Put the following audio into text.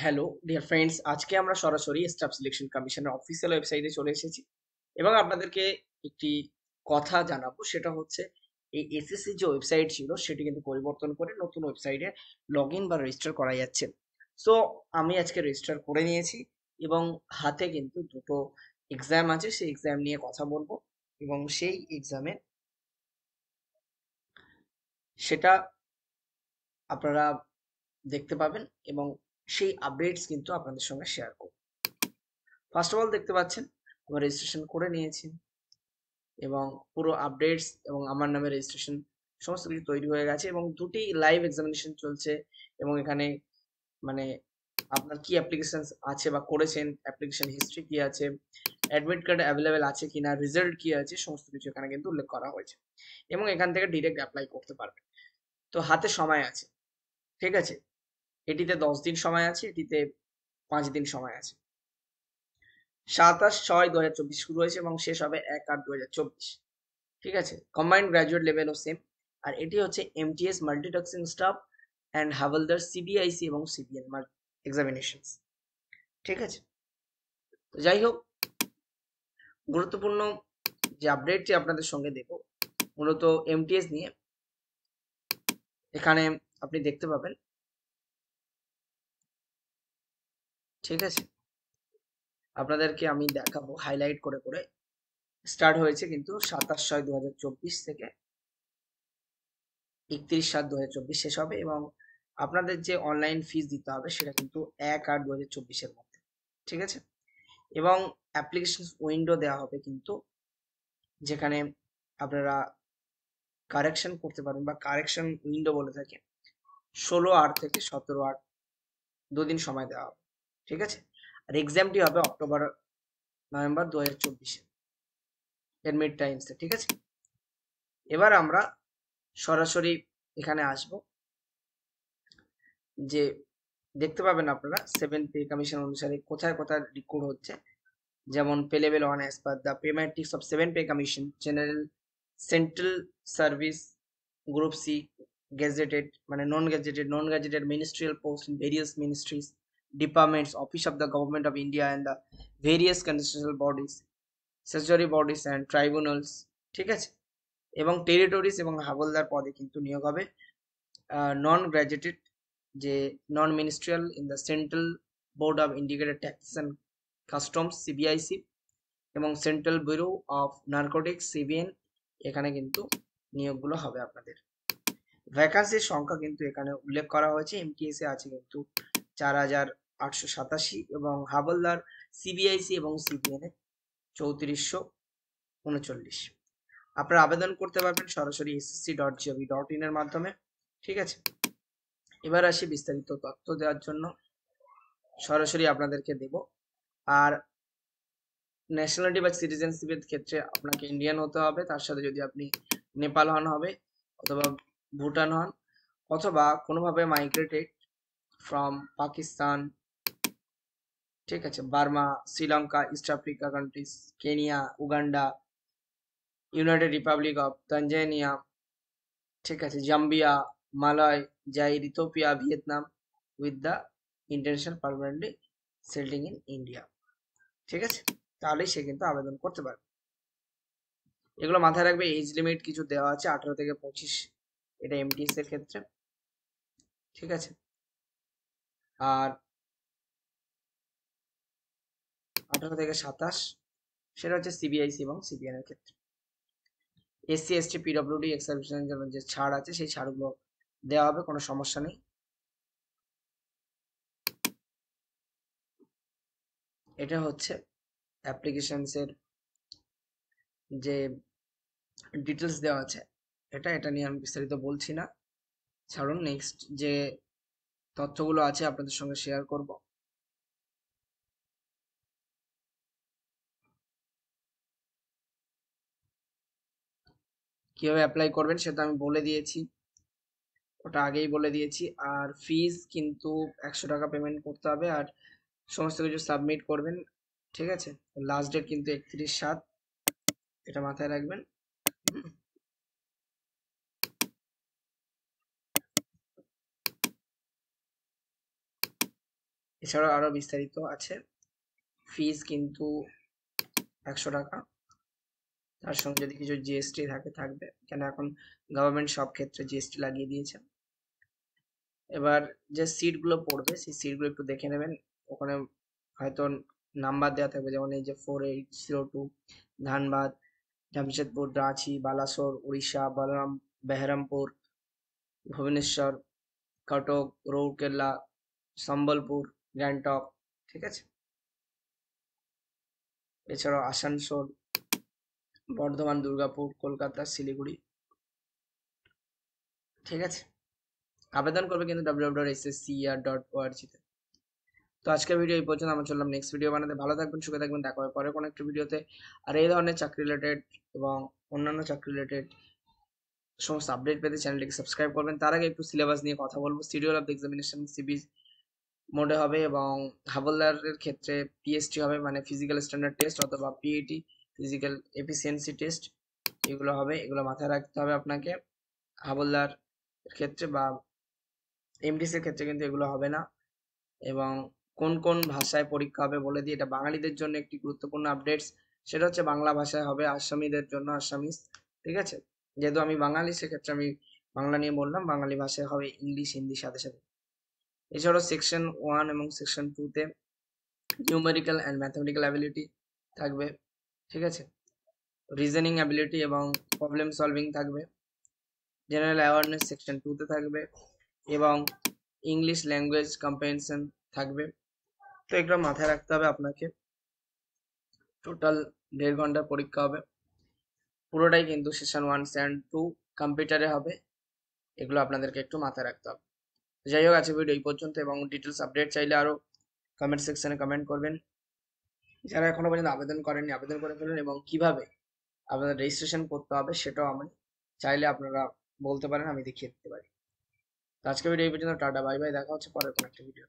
hello dear friends আজকে আমরা সরাসরি স্টাফ সিলেকশন কমিশনের অফিসিয়াল ওয়েবসাইটে চলে এসেছি এবং আপনাদেরকে একটি কথা জানাবো সেটা হচ্ছে এই এসএসসি যে ওয়েবসাইট ছিল সেটি কিন্তু পরিবর্তন করে নতুন ওয়েবসাইটে লগ ইন বা রেজিস্টার করা যাচ্ছে সো আমি আজকে রেজিস্টার করে নিয়েছি এবং হাতে কিন্তু দুটো এক্সাম আছে সেই এক্সাম নিয়ে কথা বলবো এবং সেই এক্সামে সেটা আপনারা দেখতে পাবেন এবং সেই আপডেটস কিন্তু আপনাদের সঙ্গে শেয়ার করব ফার্স্ট অফ অল দেখতে পাচ্ছেন আমার রেজিস্ট্রেশন করে নিয়েছি এবং পুরো আপডেটস এবং আমার নামে রেজিস্ট্রেশন সমস্ত কিছু তৈরি হয়ে গেছে এবং দুটি লাইভ এক্সামিনেশন চলছে এবং এখানে মানে আপনার কি অ্যাপ্লিকেশন আছে বা করেছেন অ্যাপ্লিকেশন হিস্ট্রি কি আছে অ্যাডমিট কার্ড অ্যাভেলেবেল আছে কিনা রেজাল্ট কি আছে সমস্ত কিছু এখানে কিন্তু উল্লেখ করা হয়েছে এবং এখান থেকে ডিরেক্ট অ্যাপ্লাই করতে পারবেন তো হাতে সময় আছে ঠিক আছে এটিতে দশ দিন সময় আছে এটিতে পাঁচ দিন সময় আছে সাতাশ ছয় দু হাজার চব্বিশ শুরু হয়েছে এবং শেষ হবে এক আট দু হাজার চব্বিশ ঠিক আছে কম্বাইন্ড গ্র্যাজুয়েট লেভেলও সেম আর এটি হচ্ছে MTS multitasking staff and havaldar CBIC এবং সিবিএল এক্সামিনেশন ঠিক আছে তো যাই হোক গুরুত্বপূর্ণ যে আপডেটটি আপনাদের সঙ্গে দেব মূলত এমটিএস নিয়ে এখানে আপনি দেখতে পাবেন ঠিক আছে আপনাদেরকে আমি দেখাবো হাইলাইট করে করে স্টার্ট হয়েছে কিন্তু সাতাশ ছয় দু থেকে একত্রিশ সাত দু শেষ হবে এবং আপনাদের যে অনলাইন ফিস দিতে হবে সেটা কিন্তু এক আট দু হাজার মধ্যে ঠিক আছে এবং অ্যাপ্লিকেশন উইন্ডো দেওয়া হবে কিন্তু যেখানে আপনারা কারেকশন করতে পারেন বা কারেকশন উইন্ডো বলে থাকে ষোলো আট থেকে সতেরো আট দুদিন সময় দেওয়া হবে ঠিক আছে আর এক্সামটি হবে অক্টোবর নভেম্বর দু হাজার চব্বিশে এর মিড টাইমসে ঠিক আছে এবার আমরা সরাসরি এখানে আসব যে দেখতে পাবেন আপনারা সেভেন পে কমিশন অনুসারে কোথায় কোথায় রিক্রুট হচ্ছে যেমন pay level one as per the pay of seven pay commission general central service group C gazetted মানে non gazetted non gazetted ministerial post in various ministries departments, office of the Government of India and the various constitutional bodies, statutory bodies and tribunals ঠিক আছে এবং territories এবং হাবলদার পদে কিন্তু নিয়োগ হবে non graduated যে non ministerial in the central board of indicated tax and customs CBIC এবং central bureau of narcotics CBN এখানে কিন্তু নিয়োগগুলো হবে আপনাদের ভ্যাকান্সির সংখ্যা কিন্তু এখানে উল্লেখ করা হয়েছে এমটিএসে আছে কিন্তু চার হাজার আটশো সাতাশি এবং হাবলদার সিবিআইসি এবং সিবিএনএ চৌত্রিশশো উনচল্লিশ আপনারা আবেদন করতে পারবেন সরাসরি SSC dot gov dot in এর মাধ্যমে ঠিক আছে এবার আসি বিস্তারিত তথ্য দেওয়ার জন্য সরাসরি আপনাদেরকে দেব আর ন্যাশনালিটি বা সিটিজেনশিপের ক্ষেত্রে আপনাকে ইন্ডিয়ান হতে হবে তার সাথে যদি আপনি নেপাল হন হবে অথবা ভুটান হন অথবা কোনোভাবে মাইগ্রেটেড ফ্রম পাকিস্তান ঠিক আছে Burma Sri Lanka East Africa countries Kenya Uganda United Republic of Tanzania ঠিক আছে Zambia Malay Zaire Ethiopia Vietnam with the international permanently settling in India ঠিক আছে তাহলেই সে কিন্তু আবেদন করতে পারবে এগুলো মাথায় রাখবে এজ লিমিট কিছু দেওয়া আছে আঠেরো থেকে পঁচিশ এটা এমটিএস এর ক্ষেত্রে ঠিক আছে আর আঠারো থেকে সাতাশ সেটা হচ্ছে সিবিআইসি এবং সিপিএন এর ক্ষেত্রে এসসি এসটি পিডব্লিউডি এক্সাইবিশনের জন্য যে ছাড় আছে সেই ছাড়গুলো দেওয়া হবে কোনো সমস্যা নেই এটা হচ্ছে অ্যাপ্লিকেশনসের যে ডিটেলস দেওয়া আছে এটা এটা নিয়ে আমি বিস্তারিত বলছি না ছাড়ুন নেক্সট যে তথ্যগুলো আছে আপনাদের সঙ্গে শেয়ার করবো কীভাবে অ্যাপ্লাই করবেন সেটা আমি বলে দিয়েছি ওটা আগেই বলে দিয়েছি আর ফিজ কিন্তু একশো টাকা পেমেন্ট করতে হবে আর সমস্ত কিছু সাবমিট করবেন ঠিক আছে লাস্ট ডেট কিন্তু একত্রিশ সাত এটা মাথায় রাখবেন এছাড়াও আরও বিস্তারিত আছে ফিজ কিন্তু একশো টাকা তার সঙ্গে যদি কিছু জিএসটি থাকে থাকবে কেন এখন গভর্নমেন্ট সব ক্ষেত্রে জিএসটি লাগিয়ে দিয়েছে এবার যে সিটগুলো পড়বে সেই সিটগুলো একটু দেখে নেবেন ওখানে হয়তো নাম্বার দেওয়া থাকবে যেমন এই যে four eight zero two Dhanbad Jamshedpur Ranchi Balasore Orissa Balram Berhampur Bhubaneswar Cuttack Rourkela Sambalpur Gangtok ঠিক আছে এছাড়াও আসানসোল বর্ধমান দুর্গাপুর কলকাতা শিলিগুড়ি ঠিক আছে আবেদন করবে কিন্তু ডাব্লিউ ডট আর তো আজকের ভিডিও এই পর্যন্ত আমরা চললাম নেক্সট ভিডিও বানাতে ভালো থাকবেন সুখে থাকবেন দেখা হবে পরে কোনো একটি ভিডিওতে আর এই ধরনের চাকরি রিলেটেড এবং অন্যান্য চাকরি রিলেটেড সমস্ত আপডেট পেতে চ্যানেলটিকে সাবস্ক্রাইব করবেন তার আগে একটু সিলেবাস নিয়ে কথা বলবো সিডিউল অফ এক্সামিনেশন সিবি মোডে হবে এবং হাবলদারের ক্ষেত্রে পিএসটি হবে মানে ফিজিক্যাল স্ট্যান্ডার্ড টেস্ট অথবা পিএটি ফিজিক্যাল এফিসিয়েন্সি টেস্ট এগুলো হবে এগুলো মাথায় রাখতে হবে আপনাকে হাবলদার ক্ষেত্রে বা এমডিসির ক্ষেত্রে কিন্তু এগুলো হবে না এবং কোন কোন ভাষায় পরীক্ষা হবে বলে দিই এটা বাঙালিদের জন্য একটি গুরুত্বপূর্ণ আপডেটস সেটা হচ্ছে বাংলা ভাষায় হবে আসামিদের জন্য আসামিস ঠিক আছে যেহেতু আমি বাঙালি সেক্ষেত্রে আমি বাংলা নিয়ে বললাম বাঙালি ভাষায় হবে ইংলিশ হিন্দির সাথে সাথে এছাড়াও সেকশন ওয়ান এবং সেকশন টুতে নিউমেরিক্যাল অ্যান্ড ম্যাথামেটিক্যাল অ্যাবিলিটি থাকবে ঠিক আছে রিজনিং অ্যাবিলিটি এবং প্রবলেম সলভিং থাকবে জেনারেল অ্যাওয়ারনেস সেকশন টুতে থাকবে এবং ইংলিশ ল্যাঙ্গুয়েজ কম্পেনশন থাকবে তো এগুলো মাথায় রাখতে হবে আপনাকে টোটাল দেড় ঘন্টার পরীক্ষা হবে পুরোটাই কিন্তু সেশন ওয়ান সেশন টু কম্পিউটারে হবে এগুলো আপনাদেরকে একটু মাথায় রাখতে হবে যাই হোক আছে ভিডিও এই পর্যন্ত এবং ডিটেলস আপডেট চাইলে আরও কমেন্ট সেকশানে কমেন্ট করবেন যারা এখনো পর্যন্ত আবেদন করেননি আবেদন করে ফেলুন এবং কিভাবে আপনাদের রেজিস্ট্রেশন করতে হবে সেটাও আমি চাইলে আপনারা বলতে পারেন আমি দেখিয়ে দিতে পারি আজকে ভিডিও এই পর্যন্ত টাটা বাই বাই দেখা হচ্ছে পরের কোনো একটা ভিডিও